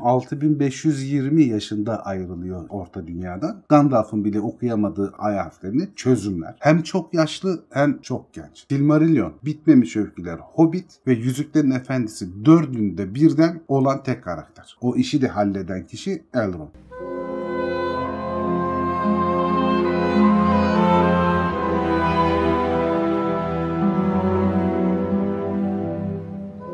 6520 yaşında ayrılıyor orta dünyadan. Gandalf'ın bile okuyamadığı ay harflerini çözümler. Hem çok yaşlı hem çok genç. Silmarillion, Bitmemiş Öyküler, Hobbit ve Yüzüklerin Efendisi dördünde birden olan tek karakter. O işi de halleden kişi Elrond.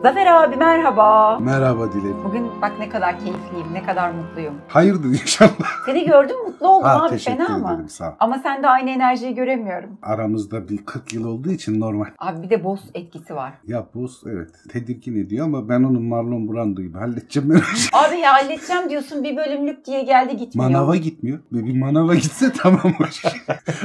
Zafer abi merhaba. Merhaba Dilek. Bugün bak ne kadar keyifliyim, ne kadar mutluyum. Hayırdır inşallah. Seni gördüm mutlu oldum ha, abi fena ederim, mı? Sağ ol. Ama sende aynı enerjiyi göremiyorum. Aramızda bir 40 yıl olduğu için normal. Abi bir de boz etkisi var. Ya boz evet tedirgin ediyor ama ben onun Marlon Brando gibi halledeceğim. ben. abi ya halledeceğim diyorsun bir bölümlük diye geldi gitmiyor. Manava gitmiyor. Bir manava gitse tamam hoş. Şey.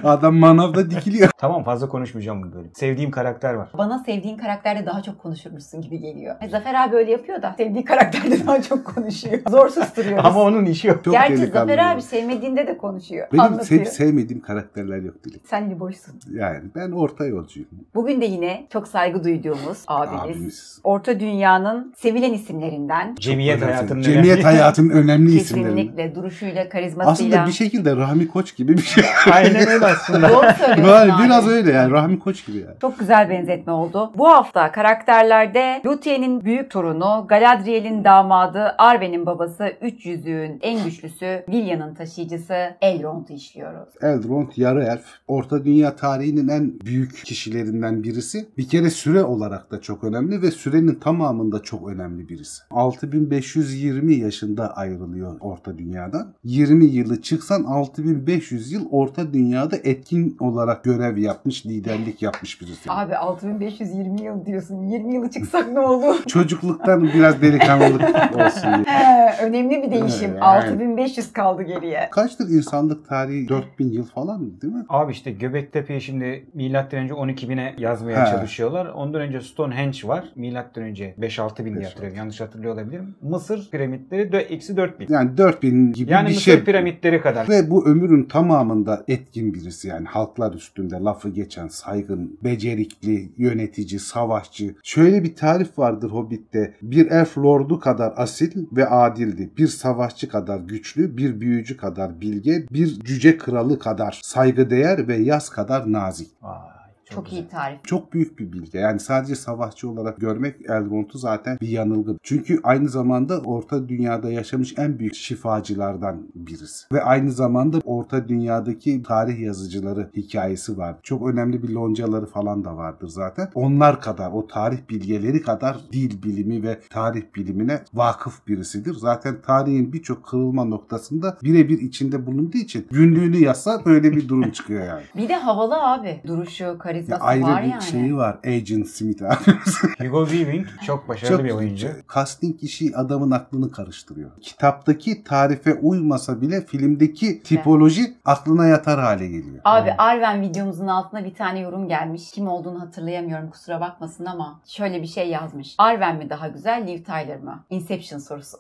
Adam manavda dikiliyor. Tamam fazla konuşmayacağım bu bölüm. Sevdiğim karakter var. Bana sevdiğin karakterle daha çok konuşurmuşsun gibi geliyor. E, Zafer abi öyle yapıyor da sevdiği karakterde daha çok konuşuyor. Zor susturuyoruz. Ama onun işi yok. Çok Gerçi Zafer abi sevmediğinde de konuşuyor. Benim anlatıyor. sev, sevmediğim karakterler yok dilim. Sen de boşsun. Yani ben orta yolcuyum. Bugün de yine çok saygı duyduğumuz abimiz. Abimiz. Orta dünyanın sevilen isimlerinden. Cemiyet hayatının Cemiyet hayatının önemli isimleri. Kesinlikle duruşuyla, karizmasıyla. Aslında bir şekilde Rahmi Koç gibi bir şey. Aynen öyle aslında. Doğru söylüyorsun Yani abi. biraz öyle yani Rahmi Koç gibi yani. Çok güzel benzetme oldu. Bu hafta karakterlerde Lud Brutiye'nin büyük torunu, Galadriel'in damadı, Arwen'in babası, üç yüzüğün en güçlüsü, Vilyan'ın taşıyıcısı Elrond'u işliyoruz. Elrond yarı elf. Orta Dünya tarihinin en büyük kişilerinden birisi. Bir kere süre olarak da çok önemli ve sürenin tamamında çok önemli birisi. 6520 yaşında ayrılıyor Orta Dünya'dan. 20 yılı çıksan 6500 yıl Orta Dünya'da etkin olarak görev yapmış, liderlik yapmış birisi. Abi 6520 yıl diyorsun. 20 yılı çıksak ne oldu. Çocukluktan biraz delikanlılık olsun diye. önemli bir değişim. Evet, 6500 kaldı geriye. Kaçtır insanlık tarihi? 4000 yıl falan değil mi? Abi işte Göbektepe'yi şimdi milattan önce 12.000'e yazmaya He. çalışıyorlar. Ondan önce Stonehenge var. Milattan önce 5-6 bin diye hatırlıyorum. Yanlış hatırlıyor olabilirim. Mısır piramitleri de eksi 4000. Yani 4000 gibi yani bir şey. Yani Mısır piramitleri kadar. Ve bu ömrün tamamında etkin birisi yani halklar üstünde lafı geçen saygın, becerikli, yönetici, savaşçı. Şöyle bir tarif elf vardır Hobbit'te. Bir elf lordu kadar asil ve adildi. Bir savaşçı kadar güçlü, bir büyücü kadar bilge, bir cüce kralı kadar saygıdeğer ve yaz kadar nazik. Aa. Çok, Çok iyi tarif. Çok büyük bir bilgi. Yani sadece savaşçı olarak görmek Elrond'u zaten bir yanılgı. Çünkü aynı zamanda Orta Dünya'da yaşamış en büyük şifacılardan birisi. Ve aynı zamanda Orta Dünya'daki tarih yazıcıları hikayesi var. Çok önemli bir loncaları falan da vardır zaten. Onlar kadar, o tarih bilgeleri kadar dil bilimi ve tarih bilimine vakıf birisidir. Zaten tarihin birçok kırılma noktasında birebir içinde bulunduğu için günlüğünü yazsa böyle bir durum çıkıyor yani. bir de havalı abi. Duruşu, kar- karizması ya ayrı var bir yani. şeyi var. Agent Smith abi. Hugo Weaving çok başarılı çok bir oyuncu. Casting işi adamın aklını karıştırıyor. Kitaptaki tarife uymasa bile filmdeki tipoloji evet. aklına yatar hale geliyor. Abi evet. Arven videomuzun altına bir tane yorum gelmiş. Kim olduğunu hatırlayamıyorum kusura bakmasın ama şöyle bir şey yazmış. Arven mi daha güzel, Liv Tyler mı? Inception sorusu.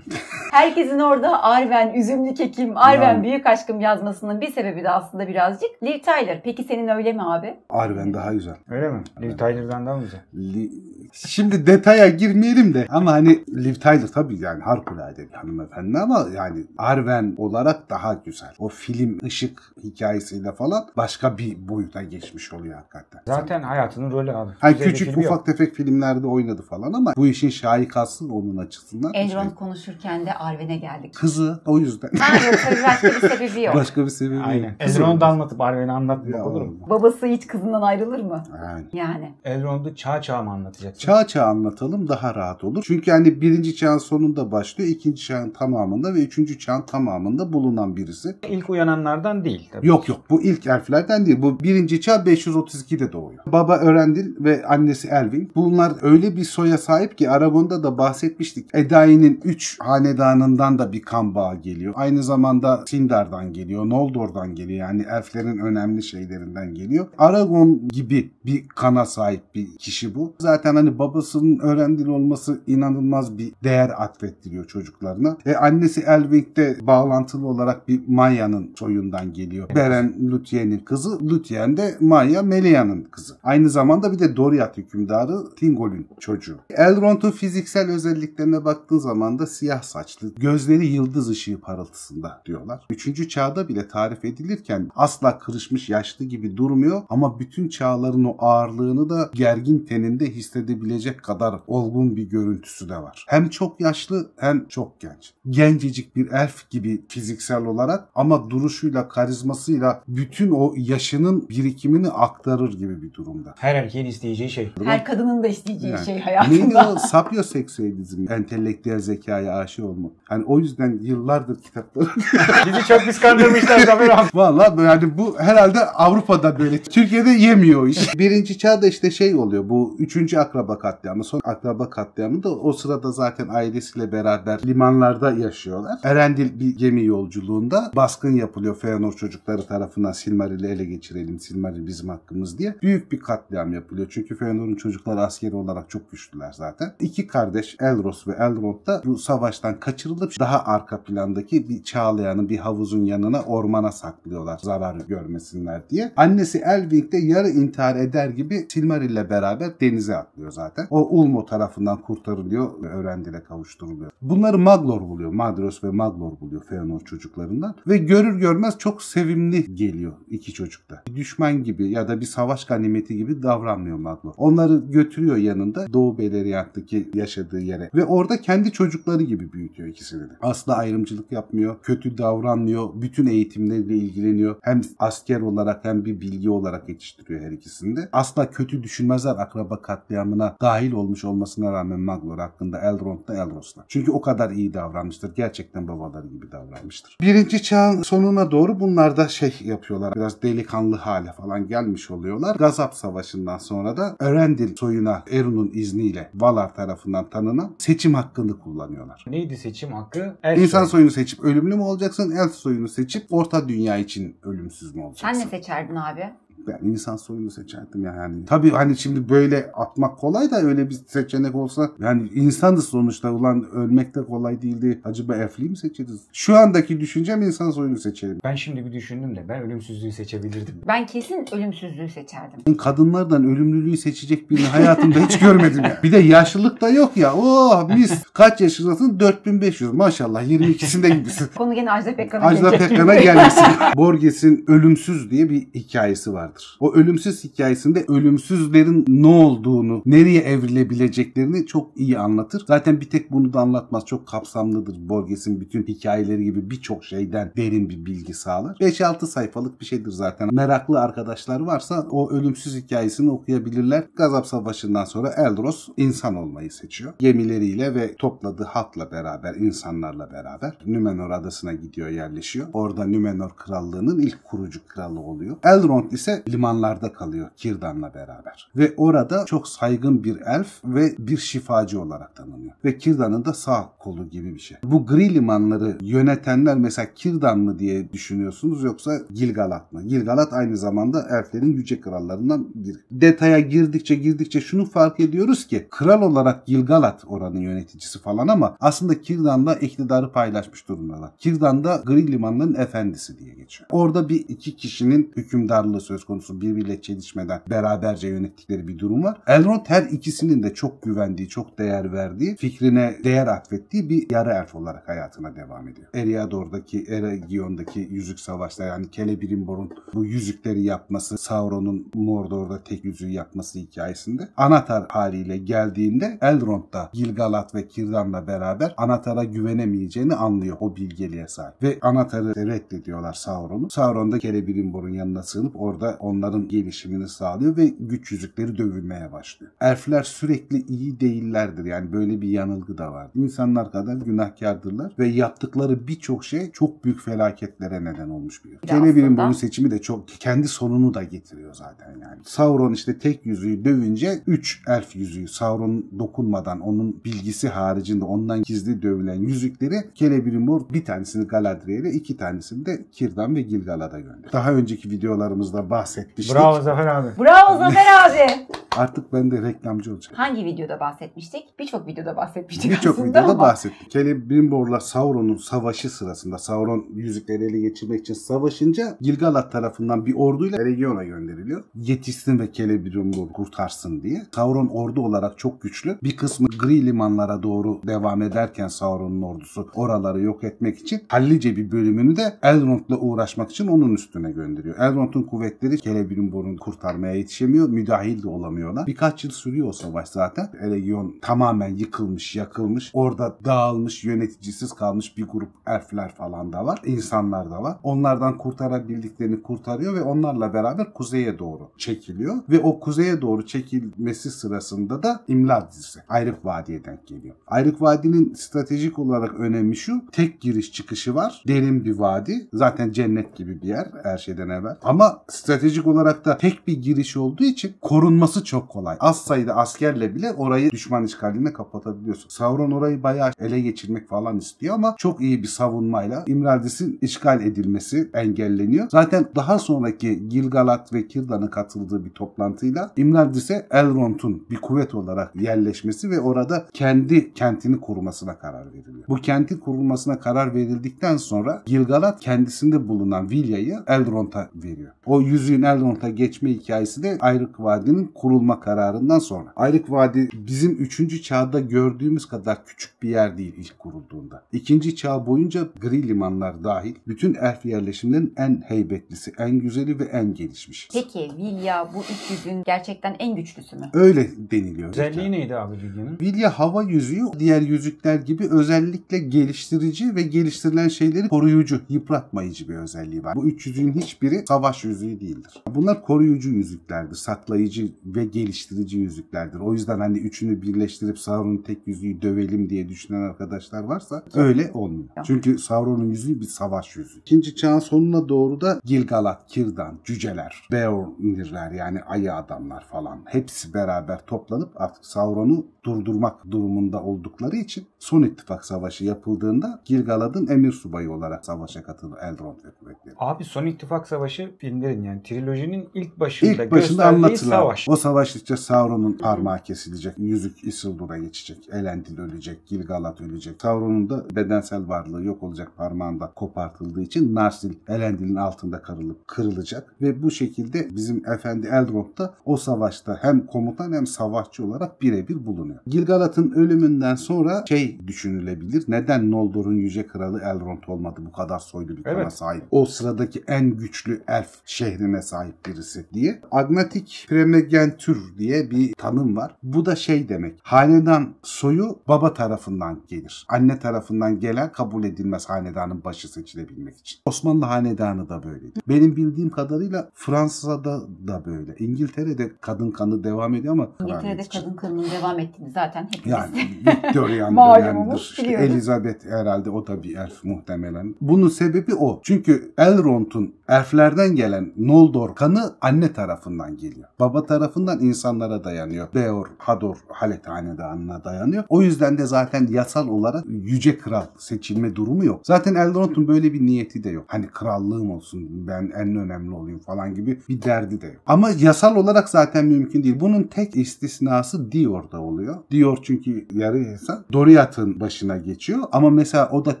Herkesin orada Arven, üzümlü kekim, Arven yani. büyük aşkım yazmasının bir sebebi de aslında birazcık Liv Tyler. Peki senin öyle mi abi? Arven daha güzel. Öyle mi? Liv evet. Tyler'dan daha mı güzel? Li... Şimdi detaya girmeyelim de ama hani Liv Tyler tabii yani harikulade bir hanımefendi ama yani Arven olarak daha güzel. O film ışık hikayesiyle falan başka bir boyuta geçmiş oluyor hakikaten. Zaten Sen... hayatının rolü abi. Hani küçük ufak yok. tefek filmlerde oynadı falan ama bu işin şahikası onun açısından. Enron konuş konuşurken de Arven'e geldik. Kızı o yüzden. Ha, yoksa başka bir sebebi yok. Başka bir sebebi Aynen. yok. Elrond'u da anlatıp Arven'i anlatmak olur mu? Babası hiç kızından ayrılır mı? Yani. yani. Elrond'u çağ çağ mı anlatacaksın? Çağ çağ anlatalım daha rahat olur. Çünkü hani birinci çağın sonunda başlıyor. ikinci çağın tamamında ve üçüncü çağın tamamında bulunan birisi. İlk uyananlardan değil. Tabii. Yok yok bu ilk elflerden değil. Bu birinci çağ 532'de doğuyor. Baba Örendil ve annesi Elvin. Bunlar öyle bir soya sahip ki Aragon'da da bahsetmiştik. Edain'in 3 hanedanından da bir kan bağı geliyor. Aynı zamanda Sindar'dan geliyor, Noldor'dan geliyor. Yani elflerin önemli şeylerinden geliyor. Aragon gibi bir kana sahip bir kişi bu. Zaten hani babasının öğrendiği olması inanılmaz bir değer atfettiriyor çocuklarına. Ve annesi Elvink'te bağlantılı olarak bir Maya'nın soyundan geliyor. Beren Luthien'in kızı, Luthien de Maya Melia'nın kızı. Aynı zamanda bir de Doriath hükümdarı Tingol'ün çocuğu. Elrond'un fiziksel özelliklerine baktığın zaman da siyah saçlı, gözleri yıldız ışığı parıltısında diyorlar. Üçüncü çağda bile tarif edilirken asla kırışmış yaşlı gibi durmuyor ama bütün çağların o ağırlığını da gergin teninde hissedebilecek kadar olgun bir görüntüsü de var. Hem çok yaşlı hem çok genç. Gencecik bir elf gibi fiziksel olarak ama duruşuyla, karizmasıyla bütün o yaşının birikimini aktarır gibi bir durumda. Her erkeğin isteyeceği şey. Her kadının da isteyeceği yani. şey hayatında. Neydi o sapyoseksüelizm, entelektüel zekaya aşı olma. Hani o yüzden yıllardır kitapları... Bizi çok kıskandırmışlar Zafer abi. Valla yani bu herhalde Avrupa'da böyle. Türkiye'de yemiyor o iş. Birinci çağda işte şey oluyor bu üçüncü akraba katliamı. Son akraba katliamı da o sırada zaten ailesiyle beraber limanlarda yaşıyorlar. Erendil bir gemi yolculuğunda baskın yapılıyor Feanor çocukları tarafından Silmaril'i ele geçirelim. Silmaril bizim hakkımız diye. Büyük bir katliam yapılıyor. Çünkü Feanor'un çocukları askeri olarak çok güçlüler zaten. İki kardeş Elros ve Elrond da bu savaş savaştan kaçırılıp daha arka plandaki bir çağlayanın bir havuzun yanına ormana saklıyorlar zarar görmesinler diye. Annesi Elving de yarı intihar eder gibi Silmaril'le beraber denize atlıyor zaten. O Ulmo tarafından kurtarılıyor ve Örendil'e kavuşturuluyor. Bunları Maglor buluyor. Madros ve Maglor buluyor Feanor çocuklarından ve görür görmez çok sevimli geliyor iki çocukta. Bir düşman gibi ya da bir savaş ganimeti gibi davranmıyor Maglor. Onları götürüyor yanında Doğu Beleriand'daki yaşadığı yere ve orada kendi çocukları gibi gibi büyütüyor ikisini de. Asla ayrımcılık yapmıyor, kötü davranmıyor, bütün eğitimleriyle ilgileniyor. Hem asker olarak hem bir bilgi olarak yetiştiriyor her ikisinde. Asla kötü düşünmezler akraba katliamına dahil olmuş olmasına rağmen Maglor hakkında Elrond Elros'la. Çünkü o kadar iyi davranmıştır. Gerçekten babaları gibi davranmıştır. Birinci çağın sonuna doğru bunlar da şey yapıyorlar. Biraz delikanlı hale falan gelmiş oluyorlar. Gazap Savaşı'ndan sonra da Erendil soyuna Erun'un izniyle Valar tarafından tanınan seçim hakkını kullanıyorlar var. Neydi seçim hakkı? Elf İnsan soyunu. soyunu seçip ölümlü mü olacaksın? Elf soyunu seçip orta dünya için ölümsüz mü olacaksın? Sen ne seçerdin abi? ben insan soyunu seçerdim yani. Tabii hani şimdi böyle atmak kolay da öyle bir seçenek olsa yani insandı sonuçta ulan ölmek de kolay değildi. Acaba Efli'yi mi seçeriz? Şu andaki düşüncem insan soyunu seçerim. Ben şimdi bir düşündüm de ben ölümsüzlüğü seçebilirdim. Ben kesin ölümsüzlüğü seçerdim. kadınlardan ölümlülüğü seçecek birini hayatımda hiç görmedim ya. Bir de yaşlılık da yok ya. Oh mis. Kaç yaşındasın? 4500. Maşallah 22'sinde gibisin. Konu gene Ajda Pekkan'a Ajda Pekkan'a gelmişsin. Borges'in Ölümsüz diye bir hikayesi var vardır. O ölümsüz hikayesinde ölümsüzlerin ne olduğunu, nereye evrilebileceklerini çok iyi anlatır. Zaten bir tek bunu da anlatmaz. Çok kapsamlıdır Borges'in bütün hikayeleri gibi birçok şeyden derin bir bilgi sağlar. 5-6 sayfalık bir şeydir zaten. Meraklı arkadaşlar varsa o ölümsüz hikayesini okuyabilirler. Gazap Savaşı'ndan sonra Eldros insan olmayı seçiyor. Gemileriyle ve topladığı halkla beraber, insanlarla beraber Nümenor adasına gidiyor, yerleşiyor. Orada Nümenor krallığının ilk kurucu kralı oluyor. Elrond ise limanlarda kalıyor Kirdan'la beraber. Ve orada çok saygın bir elf ve bir şifacı olarak tanınıyor. Ve Kirdan'ın da sağ kolu gibi bir şey. Bu gri limanları yönetenler mesela Kirdan mı diye düşünüyorsunuz yoksa Gilgalat mı? Gilgalat aynı zamanda elflerin yüce krallarından biri. Detaya girdikçe girdikçe şunu fark ediyoruz ki kral olarak Gilgalat oranın yöneticisi falan ama aslında Kirdan'la iktidarı paylaşmış durumdalar. Kirdan da gri limanların efendisi diye geçiyor. Orada bir iki kişinin hükümdarlığı söz konusu konusu birbiriyle çelişmeden beraberce yönettikleri bir durum var. Elrond her ikisinin de çok güvendiği, çok değer verdiği, fikrine değer atfettiği bir yarı elf olarak hayatına devam ediyor. Eriador'daki, Eragion'daki yüzük savaşta yani Celebrimbor'un bu yüzükleri yapması, Sauron'un Mordor'da tek yüzüğü yapması hikayesinde Anatar haliyle geldiğinde Elrond da Gilgalat ve Kirdan'la beraber Anatar'a güvenemeyeceğini anlıyor o bilgeliğe sahip. Ve Anatar'ı reddediyorlar Sauron'u. Sauron da Celebrimbor'un yanına sığınıp orada onların gelişimini sağlıyor ve güç yüzükleri dövülmeye başlıyor. Elfler sürekli iyi değillerdir. Yani böyle bir yanılgı da var. İnsanlar kadar günahkardırlar ve yaptıkları birçok şey çok büyük felaketlere neden olmuş bir yer. Kenneby'nin bunun seçimi de çok kendi sonunu da getiriyor zaten yani. Sauron işte tek yüzüğü dövünce 3 elf yüzüğü Sauron dokunmadan onun bilgisi haricinde ondan gizli dövülen yüzükleri Celebrimbor bir tanesini Galadriel'e iki tanesini de Kirdan ve Gilgala'da da gönderiyor. Daha önceki videolarımızda bahsettiğimiz bahsetmiştik. Bravo Zafer abi. Bravo Zafer abi. Artık ben de reklamcı olacağım. Hangi videoda bahsetmiştik? Birçok videoda bahsetmiştik Bir Birçok videoda ama. bahsettik. Celebrimbor'la Sauron'un savaşı sırasında Sauron yüzükleri ele geçirmek için savaşınca Gilgalat tarafından bir orduyla Eregion'a gönderiliyor. Yetişsin ve Celebrimbor kurtarsın diye. Sauron ordu olarak çok güçlü. Bir kısmı gri limanlara doğru devam ederken Sauron'un ordusu oraları yok etmek için hallice bir bölümünü de Elrond'la uğraşmak için onun üstüne gönderiyor. Elrond'un kuvvetleri kelebirin burnunu kurtarmaya yetişemiyor. Müdahil de olamıyorlar. Birkaç yıl sürüyor o savaş zaten. Elegion tamamen yıkılmış, yakılmış. Orada dağılmış, yöneticisiz kalmış bir grup elfler falan da var. İnsanlar da var. Onlardan kurtarabildiklerini kurtarıyor ve onlarla beraber kuzeye doğru çekiliyor. Ve o kuzeye doğru çekilmesi sırasında da İmla dizisi. Ayrık Vadi'ye denk geliyor. Ayrık Vadi'nin stratejik olarak önemi şu. Tek giriş çıkışı var. Derin bir vadi. Zaten cennet gibi bir yer her şeyden evvel. Ama stratejik stratejik olarak da tek bir giriş olduğu için korunması çok kolay. Az sayıda askerle bile orayı düşman işgaline kapatabiliyorsun. Sauron orayı bayağı ele geçirmek falan istiyor ama çok iyi bir savunmayla İmraldis'in işgal edilmesi engelleniyor. Zaten daha sonraki Gilgalat ve Kirdan'ın katıldığı bir toplantıyla İmraldis'e Elrond'un bir kuvvet olarak yerleşmesi ve orada kendi kentini korumasına karar veriliyor. Bu kentin kurulmasına karar verildikten sonra Gilgalat kendisinde bulunan Vilya'yı Elrond'a veriyor. O yüzü Hacı Neldont'a geçme hikayesi de Ayrık Vadi'nin kurulma kararından sonra. Ayrık Vadi bizim 3. çağda gördüğümüz kadar küçük bir yer değil ilk kurulduğunda. 2. çağ boyunca gri limanlar dahil bütün erf yerleşimlerin en heybetlisi, en güzeli ve en gelişmiş. Peki Vilya bu üç yüzün gerçekten en güçlüsü mü? Öyle deniliyor. Özelliği neydi abi Vilya'nın? Vilya hava yüzüğü diğer yüzükler gibi özellikle geliştirici ve geliştirilen şeyleri koruyucu, yıpratmayıcı bir özelliği var. Bu üç yüzüğün hiçbiri savaş yüzüğü değil değildir. Bunlar koruyucu yüzüklerdir, saklayıcı ve geliştirici yüzüklerdir. O yüzden hani üçünü birleştirip Sauron'un tek yüzüğü dövelim diye düşünen arkadaşlar varsa öyle olmuyor. Çünkü Sauron'un yüzüğü bir savaş yüzüğü. İkinci çağın sonuna doğru da Gilgalat, Kirdan, cüceler, Beornirler yani ayı adamlar falan hepsi beraber toplanıp artık Sauron'u durdurmak durumunda oldukları için son ittifak savaşı yapıldığında Gilgalad'ın emir subayı olarak savaşa katılır Elrond ve kuvvetleri. Abi son ittifak savaşı filmlerin yani trilojinin ilk başında, ilk başında anlatılan savaş. O savaştıkça Sauron'un parmağı kesilecek, yüzük Isildur'a geçecek, Elendil ölecek, Gilgalat ölecek. Sauron'un da bedensel varlığı yok olacak parmağında kopartıldığı için Narsil Elendil'in altında karılıp kırılacak ve bu şekilde bizim efendi Elrond da o savaşta hem komutan hem savaşçı olarak birebir bulunuyor. Gilgalat'ın ölümünden sonra şey düşünülebilir. Neden Noldor'un yüce kralı Elrond olmadı bu kadar soylu bir evet. sahip? O sıradaki en güçlü elf şehrine sahip birisi diye. Agnatik primogentür diye bir tanım var. Bu da şey demek. Hanedan soyu baba tarafından gelir. Anne tarafından gelen kabul edilmez hanedanın başı seçilebilmek için. Osmanlı hanedanı da böyleydi. Benim bildiğim kadarıyla Fransa'da da böyle. İngiltere'de kadın kanı devam ediyor ama İngiltere'de kadın kanının devam ettiğini zaten hepimiz yani Victorian dönemdir. İşte Elizabeth herhalde o da bir elf muhtemelen. Bunun sebebi o. Çünkü Elrond'un elflerden gelen Nold Hodor kanı anne tarafından geliyor. Baba tarafından insanlara dayanıyor. Beor, Hador, Halet hanedanına dayanıyor. O yüzden de zaten yasal olarak yüce kral seçilme durumu yok. Zaten Elrond'un böyle bir niyeti de yok. Hani krallığım olsun ben en önemli olayım falan gibi bir derdi de yok. Ama yasal olarak zaten mümkün değil. Bunun tek istisnası Dior'da oluyor. Dior çünkü yarı insan. Doriath'ın başına geçiyor ama mesela o da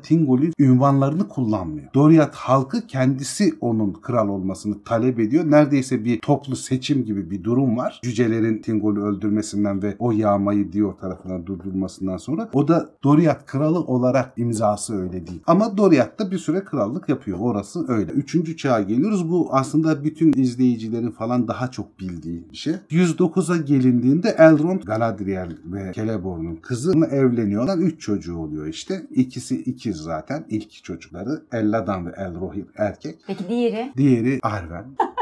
Tingol'in ünvanlarını kullanmıyor. Doriath halkı kendisi onun kral olmasını talep ediyor kaybediyor. Neredeyse bir toplu seçim gibi bir durum var. Cücelerin Tingol'u öldürmesinden ve o yağmayı diyor tarafından durdurmasından sonra. O da Doriath kralı olarak imzası öyle değil. Ama Doriath da bir süre krallık yapıyor. Orası öyle. Üçüncü çağa geliyoruz. Bu aslında bütün izleyicilerin falan daha çok bildiği bir şey. 109'a gelindiğinde Elrond Galadriel ve Celeborn'un kızını evleniyorlar. Üç çocuğu oluyor işte. İkisi ikiz zaten. İlk çocukları Elladan ve Elrohir erkek. Peki diğeri? Diğeri Arwen.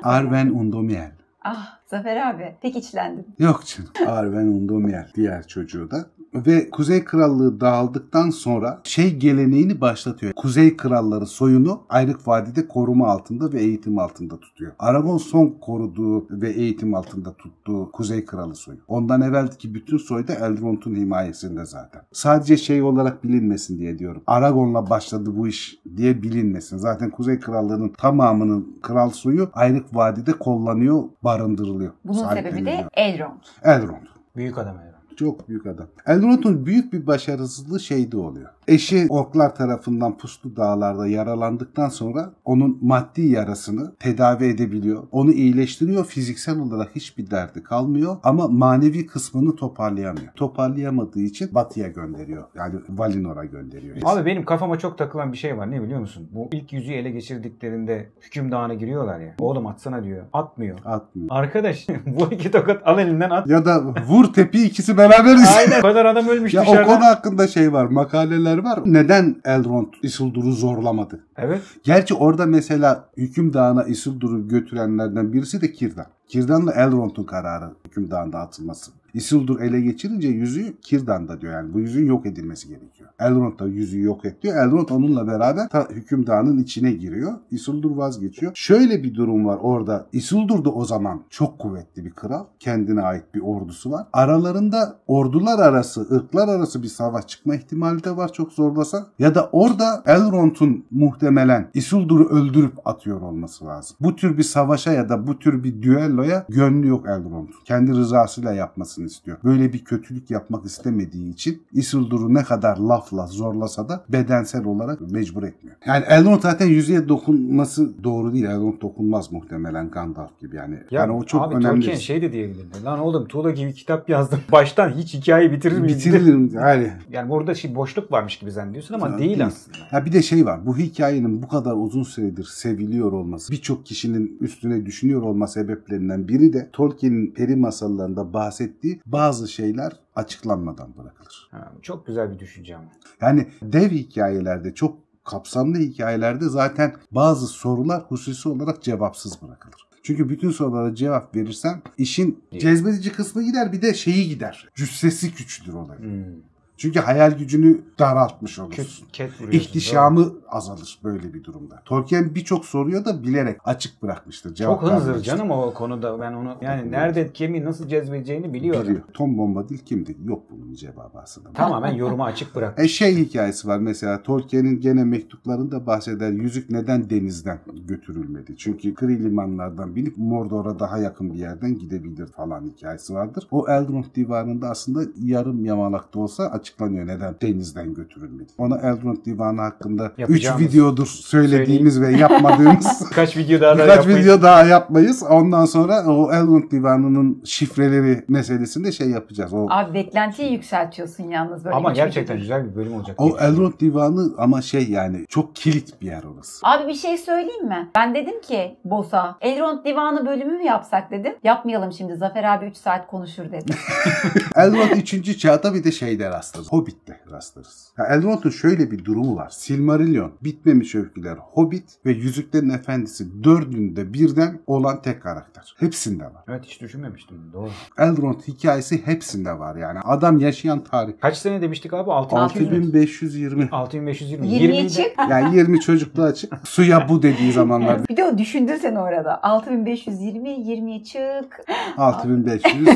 Arven Undomiel. Ah Zafer abi pek içlendim. Yok canım. Arven Undomiel diğer çocuğu da ve Kuzey Krallığı dağıldıktan sonra şey geleneğini başlatıyor. Kuzey Kralları soyunu Ayrık Vadi'de koruma altında ve eğitim altında tutuyor. Aragon son koruduğu ve eğitim altında tuttuğu Kuzey Kralı soyu. Ondan evvelki bütün soy da Elrond'un himayesinde zaten. Sadece şey olarak bilinmesin diye diyorum. Aragon'la başladı bu iş diye bilinmesin. Zaten Kuzey Krallığı'nın tamamının kral soyu Ayrık Vadi'de kollanıyor, barındırılıyor. Bunun sebebi de Elrond. Elrond. Büyük adam Elrond. Çok büyük adam. Elrond'un büyük bir başarısızlığı şeydi oluyor. Eşi orklar tarafından puslu dağlarda yaralandıktan sonra onun maddi yarasını tedavi edebiliyor. Onu iyileştiriyor. Fiziksel olarak hiçbir derdi kalmıyor ama manevi kısmını toparlayamıyor. Toparlayamadığı için batıya gönderiyor. Yani Valinor'a gönderiyor. Abi benim kafama çok takılan bir şey var ne biliyor musun? Bu ilk yüzüğü ele geçirdiklerinde hükümdağına giriyorlar ya. Oğlum atsana diyor. Atmıyor. Atmıyor. Arkadaş bu iki tokat al elinden at. Ya da vur tepi ikisi ben beraber Aynen. O kadar adam ölmüş ya dışarıda. O konu hakkında şey var. Makaleler var. Neden Elrond Isildur'u zorlamadı? Evet. Gerçi orada mesela hüküm hükümdağına Isildur'u götürenlerden birisi de Kirdan. Kirdan'la Elrond'un kararı hüküm hükümdağında atılması. Isildur ele geçirince yüzüğü Kirdan'da diyor yani bu yüzüğün yok edilmesi gerekiyor. Elrond da yüzüğü yok ediyor. Elrond onunla beraber ta hükümdarının içine giriyor. Isildur vazgeçiyor. Şöyle bir durum var orada. Isildur da o zaman çok kuvvetli bir kral. Kendine ait bir ordusu var. Aralarında ordular arası, ırklar arası bir savaş çıkma ihtimali de var çok zorlasa. Ya da orada Elrond'un muhtemelen Isildur'u öldürüp atıyor olması lazım. Bu tür bir savaşa ya da bu tür bir düelloya gönlü yok Elrond'un. Kendi rızasıyla yapmasını olmasını istiyor. Böyle bir kötülük yapmak istemediği için Isildur'u ne kadar lafla zorlasa da bedensel olarak mecbur etmiyor. Yani Elrond zaten yüzeye dokunması doğru değil. Elrond dokunmaz muhtemelen Gandalf gibi yani. Ya, yani o çok abi, önemli. Tolkien şey de diyebilirdi. Lan oğlum Tuğla gibi kitap yazdım. Baştan hiç hikayeyi bitirir miyim? Bitiririm. Yani. yani orada şey boşluk varmış gibi zannediyorsun ama yani, değil aslında. Ya bir de şey var. Bu hikayenin bu kadar uzun süredir seviliyor olması, birçok kişinin üstüne düşünüyor olma sebeplerinden biri de Tolkien'in peri masallarında bahsettiği ettiği bazı şeyler açıklanmadan bırakılır. Ha, çok güzel bir düşünce ama. Yani dev hikayelerde çok kapsamlı hikayelerde zaten bazı sorular hususi olarak cevapsız bırakılır. Çünkü bütün sorulara cevap verirsen işin cezbedici kısmı gider bir de şeyi gider. Cüssesi güçlüdür olayın. Hmm. Çünkü hayal gücünü daraltmış olursun. Ket, ket İhtişamı azalır böyle bir durumda. Tolkien birçok soruya da bilerek açık bırakmıştır. Cevap Çok hızır canım o konuda. Ben onu yani nerede kemiği nasıl cezbeceğini biliyorum. Biliyor. Tom Bombadil kimdi? Yok bunun cevabı aslında. Tamamen yoruma açık bırak. E şey hikayesi var mesela Tolkien'in gene mektuplarında bahseder yüzük neden denizden götürülmedi? Çünkü kri limanlardan binip Mordor'a daha yakın bir yerden gidebilir falan hikayesi vardır. O Elrond divanında aslında yarım yamalakta olsa açık açıklanıyor neden denizden götürülmedi. Ona Erdoğan Divanı hakkında 3 videodur söylediğimiz ve yapmadığımız kaç video daha, daha Kaç video daha yapmayız. Ondan sonra o Elrond Divanı'nın şifreleri meselesinde şey yapacağız. O... Abi beklentiyi yükseltiyorsun yalnız böyle. Ama gerçekten güzel bir bölüm olacak. O Elrond Divanı ama şey yani çok kilit bir yer orası. Abi bir şey söyleyeyim mi? Ben dedim ki Bosa Elrond Divanı bölümü mü yapsak dedim. Yapmayalım şimdi Zafer abi 3 saat konuşur dedim. Elrond 3. çağda bir de şey der aslında rastlarız. Hobbit'te rastlarız. Ya Elrond'un şöyle bir durumu var. Silmarillion, Bitmemiş öyküler, Hobbit ve Yüzüklerin Efendisi dördünde birden olan tek karakter. Hepsinde var. Evet hiç düşünmemiştim. Doğru. Elrond hikayesi hepsinde var yani. Adam yaşayan tarih. Kaç sene demiştik abi? 6520. 6520. 20 çık. Yani 20 çocukluğa çık. Suya bu dediği zamanlar. bir de o düşündün sen orada. 6520, 20'ye çık. 6500.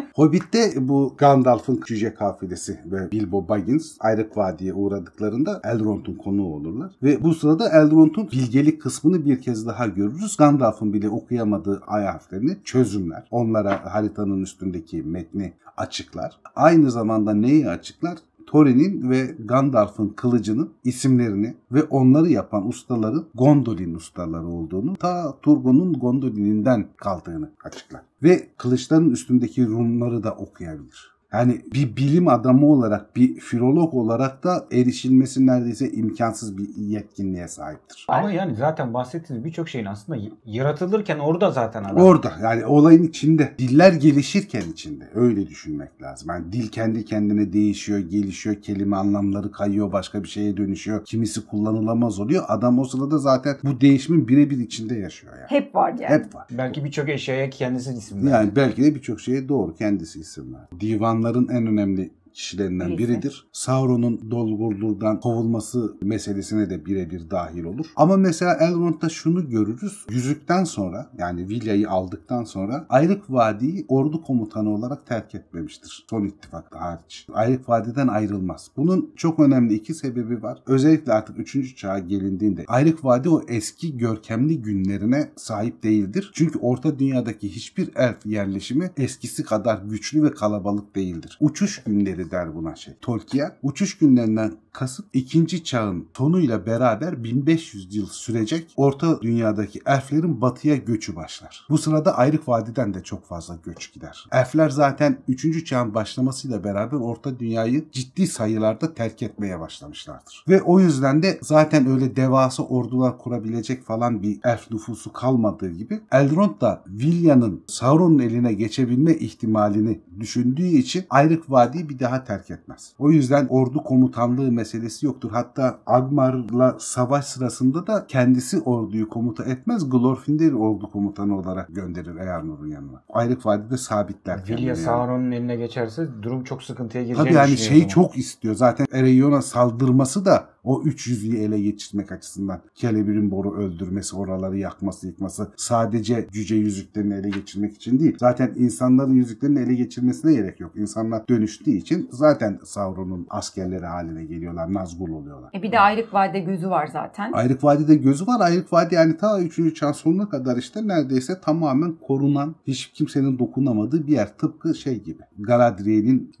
Hobbit'te bu Gandalf'ın cüce kafilesi ve Bilbo Baggins Ayrık Vadi'ye uğradıklarında Elrond'un konuğu olurlar. Ve bu sırada Elrond'un bilgelik kısmını bir kez daha görürüz. Gandalf'ın bile okuyamadığı ay harflerini çözümler. Onlara haritanın üstündeki metni açıklar. Aynı zamanda neyi açıklar? Thorin'in ve Gandalf'ın kılıcının isimlerini ve onları yapan ustaların Gondolin ustaları olduğunu ta Turgon'un Gondolin'inden kaldığını açıklar. Ve kılıçların üstündeki runları da okuyabilir. Yani bir bilim adamı olarak, bir filolog olarak da erişilmesi neredeyse imkansız bir yetkinliğe sahiptir. Ama yani zaten bahsettiğiniz birçok şeyin aslında yaratılırken orada zaten adam. Orada yani olayın içinde. Diller gelişirken içinde. Öyle düşünmek lazım. Yani dil kendi kendine değişiyor, gelişiyor. Kelime anlamları kayıyor, başka bir şeye dönüşüyor. Kimisi kullanılamaz oluyor. Adam o sırada zaten bu değişimin birebir içinde yaşıyor yani. Hep var yani. Hep var. Belki birçok eşyaya kendisi isim verdi. Yani belki de birçok şeye doğru kendisi isim verdi. Divan insanların en önemli kişilerinden biridir. Sauron'un Dolguldur'dan kovulması meselesine de birebir dahil olur. Ama mesela Elrond'da şunu görürüz. Yüzükten sonra yani Vilya'yı aldıktan sonra Ayrık Vadi'yi ordu komutanı olarak terk etmemiştir. Son ittifakta hariç. Ayrık Vadi'den ayrılmaz. Bunun çok önemli iki sebebi var. Özellikle artık 3. çağa gelindiğinde Ayrık Vadi o eski görkemli günlerine sahip değildir. Çünkü Orta Dünya'daki hiçbir elf yerleşimi eskisi kadar güçlü ve kalabalık değildir. Uçuş günleri der buna şey. Tolkien uçuş günlerinden kasıt ikinci çağın sonuyla beraber 1500 yıl sürecek orta dünyadaki elflerin batıya göçü başlar. Bu sırada ayrık vadiden de çok fazla göç gider. Elfler zaten 3. çağın başlamasıyla beraber orta dünyayı ciddi sayılarda terk etmeye başlamışlardır. Ve o yüzden de zaten öyle devasa ordular kurabilecek falan bir elf nüfusu kalmadığı gibi Elrond da Vilya'nın Sauron'un eline geçebilme ihtimalini düşündüğü için ayrık vadiyi bir daha daha terk etmez. O yüzden ordu komutanlığı meselesi yoktur. Hatta Agmar'la savaş sırasında da kendisi orduyu komuta etmez. Glorfindir ordu komutanı olarak gönderir Earnur'un yanına. Ayrık vadide sabitler. Vilya yani. Sauron'un eline geçerse durum çok sıkıntıya girecek. Tabii yani şeyi çok istiyor. Zaten Ereion'a saldırması da o 300'lü ele geçirmek açısından kelebirin boru öldürmesi, oraları yakması, yıkması sadece cüce yüzüklerini ele geçirmek için değil. Zaten insanların yüzüklerini ele geçirmesine gerek yok. İnsanlar dönüştüğü için zaten Sauron'un askerleri haline geliyorlar. Nazgul oluyorlar. E bir de Ayrık Vadide gözü var zaten. Ayrık Vadide gözü var. Ayrık Vade yani ta 3. çağ sonuna kadar işte neredeyse tamamen korunan, hiç kimsenin dokunamadığı bir yer. Tıpkı şey gibi. Galadriel'in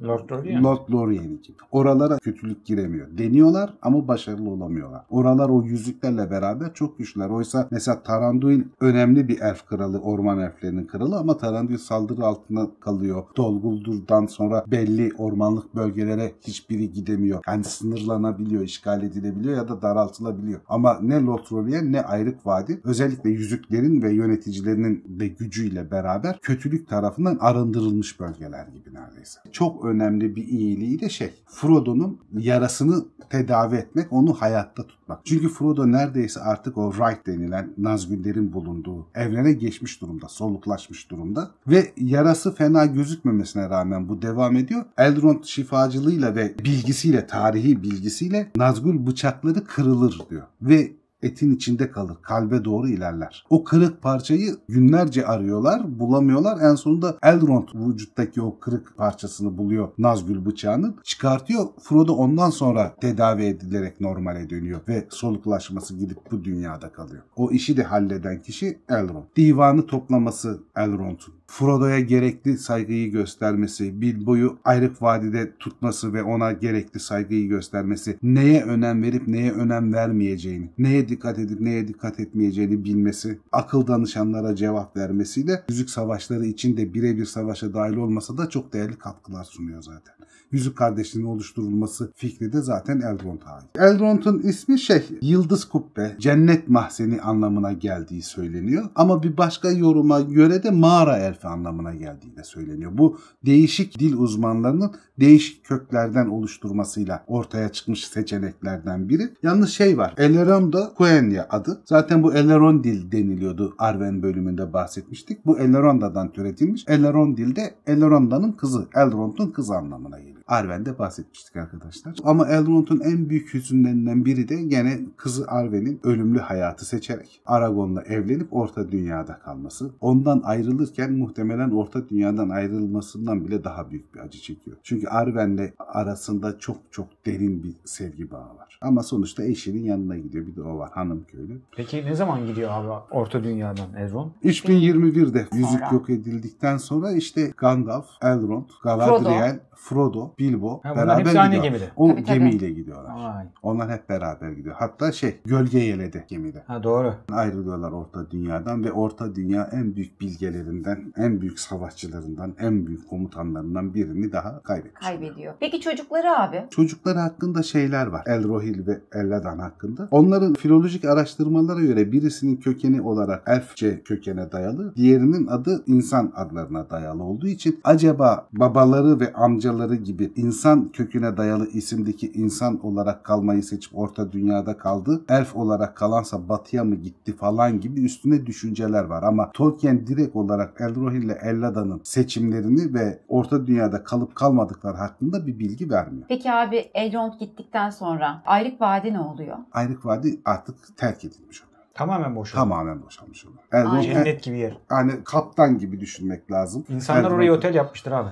Lord Lorien'in gibi. Oralara kötülük giremiyor. Deniyorlar ama başarılı olamıyorlar. Oralar o yüzüklerle beraber çok güçlüler. Oysa mesela Taranduin önemli bir elf kralı, orman elflerinin kralı ama Taranduin saldırı altına kalıyor. Dolguldur'dan sonra belli ormanlık bölgelere hiçbiri gidemiyor. Yani sınırlanabiliyor, işgal edilebiliyor ya da daraltılabiliyor. Ama ne Lotrovien ne Ayrık Vadi özellikle yüzüklerin ve yöneticilerinin de gücüyle beraber kötülük tarafından arındırılmış bölgeler gibi neredeyse. Çok önemli bir iyiliği de şey Frodo'nun yarasını tedavi etme onu hayatta tutmak. Çünkü Frodo neredeyse artık o Wright denilen Nazgüllerin bulunduğu evrene geçmiş durumda, soluklaşmış durumda ve yarası fena gözükmemesine rağmen bu devam ediyor. Elrond şifacılığıyla ve bilgisiyle, tarihi bilgisiyle Nazgül bıçakları kırılır diyor. Ve etin içinde kalır. Kalbe doğru ilerler. O kırık parçayı günlerce arıyorlar, bulamıyorlar. En sonunda Elrond vücuttaki o kırık parçasını buluyor Nazgül bıçağını. Çıkartıyor. Frodo ondan sonra tedavi edilerek normale dönüyor ve soluklaşması gidip bu dünyada kalıyor. O işi de halleden kişi Elrond. Divanı toplaması Elrond'un Frodo'ya gerekli saygıyı göstermesi, Bilbo'yu ayrık vadide tutması ve ona gerekli saygıyı göstermesi, neye önem verip neye önem vermeyeceğini, neye dikkat edip neye dikkat etmeyeceğini bilmesi, akıl danışanlara cevap vermesiyle yüzük savaşları içinde birebir savaşa dahil olmasa da çok değerli katkılar sunuyor zaten. Yüzük kardeşliğinin oluşturulması fikri de zaten Elrond'a ait. Elrond'un ismi şey, Yıldız Kubbe, Cennet Mahzeni anlamına geldiği söyleniyor. Ama bir başka yoruma göre de Mağara el sayfa anlamına geldiği söyleniyor. Bu değişik dil uzmanlarının değişik köklerden oluşturmasıyla ortaya çıkmış seçeneklerden biri. Yalnız şey var. Eleron'da Quenya adı. Zaten bu Eleron dil deniliyordu. Arven bölümünde bahsetmiştik. Bu Eleronda'dan türetilmiş. Eleron dilde Eleronda'nın kızı, Elrond'un kızı anlamına geliyor. Arwen'de bahsetmiştik arkadaşlar. Ama Elrond'un en büyük hüzünlerinden biri de gene kızı Arwen'in ölümlü hayatı seçerek Aragon'la evlenip Orta Dünya'da kalması. Ondan ayrılırken muhtemelen Orta Dünya'dan ayrılmasından bile daha büyük bir acı çekiyor. Çünkü Arwen'le arasında çok çok derin bir sevgi bağı var. Ama sonuçta eşinin yanına gidiyor. Bir de o var hanım köylü. Peki ne zaman gidiyor abi Orta Dünya'dan Elrond? 3021'de yüzük yok edildikten sonra işte Gandalf, Elrond, Galadriel, Frodo, Frodo Bilbo ha, beraber gidiyor. Aynı gemide. O tabii, gemiyle gidiyorlar. Vay. Onlar hep beraber gidiyor. Hatta şey gölge yeledi gemide. Ha doğru. Ayrılıyorlar orta dünyadan ve orta dünya en büyük bilgelerinden, en büyük savaşçılarından, en büyük komutanlarından birini daha kaybediyor. Kaybediyor. Peki çocukları abi? Çocukları hakkında şeyler var. Elrohil ve Elladan hakkında. Onların filolojik araştırmalara göre birisinin kökeni olarak elfçe kökene dayalı, diğerinin adı insan adlarına dayalı olduğu için acaba babaları ve amcaları gibi bir insan köküne dayalı isimdeki insan olarak kalmayı seçip orta dünyada kaldı. Elf olarak kalansa batıya mı gitti falan gibi üstüne düşünceler var. Ama Tolkien direkt olarak Elrohir ile Ellada'nın seçimlerini ve orta dünyada kalıp kalmadıkları hakkında bir bilgi vermiyor. Peki abi Elrond gittikten sonra Ayrık Vadi ne oluyor? Ayrık Vadi artık terk edilmiş Tamamen boşalmış. Tamamen boşalmış olur. Erdoğan, Cennet gibi yer. Yani kaptan gibi düşünmek lazım. İnsanlar Erdoğan, oraya otel yapmıştır abi.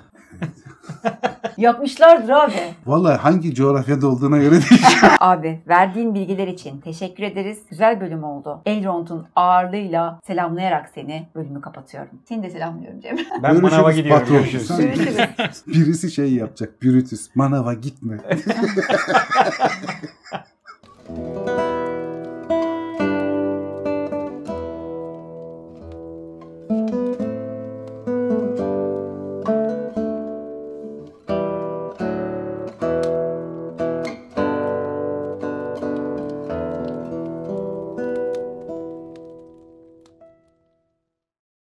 Yapmışlardır abi. Vallahi hangi coğrafyada olduğuna göre değil. abi verdiğin bilgiler için teşekkür ederiz. Güzel bölüm oldu. Elrond'un ağırlığıyla selamlayarak seni bölümü kapatıyorum. Seni de selamlıyorum Cem. Ben Görüşürüz, manava gidiyorum. Patron. Görüşürüz. Görüşürüz. Birisi şey yapacak. Brutus manava gitme.